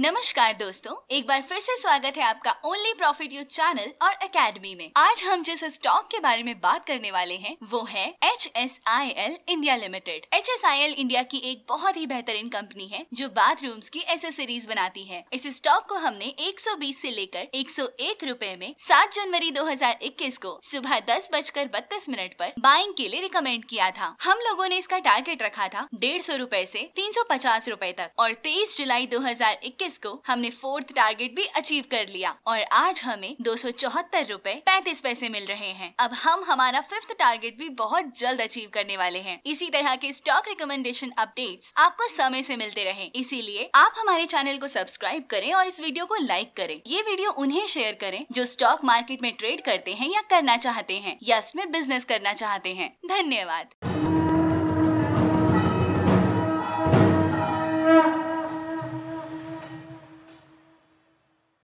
नमस्कार दोस्तों एक बार फिर से स्वागत है आपका ओनली प्रॉफिट यू चैनल और एकेडमी में आज हम जिस स्टॉक के बारे में बात करने वाले हैं वो है H S I L India limited H S I L India की एक बहुत ही बेहतरीन कंपनी है जो बाथरूम्स की एसेसरीज बनाती है इस स्टॉक को हमने 120 से लेकर 101 सौ में 7 जनवरी 2021 को सुबह दस बजकर बत्तीस मिनट पर बाइंग के लिए रिकमेंड किया था हम लोगों ने इसका टारगेट रखा था डेढ़ सौ रूपए ऐसी तीन सौ पचास रूपए तक और तेईस जुलाई दो हजार इक्कीस रुपीज को हमने फोर्थ टारगेट भी अचीव कर लिया और आज हमें दो सौ चौहत्तर रूपए पैंतीस पैसे मिल रहे हैं अब हम हमारा फिफ्थ टारगेट भी बहुत जल्द अचीव करने वाले हैं इसी तरह के स्टॉक रिकमेंडेशन अपडेट आपको समय से मिलते रहे इसीलिए आप हमारे चैनल को सब्सक्राइब करें और इस वीडियो को लाइक करें ये वीडियो उन्हें शेयर करें जो स्टॉक मार्केट में ट्रेड करते हैं या करना चाहते हैं या इसमें बिजनेस करना चाहते हैं धन्यवाद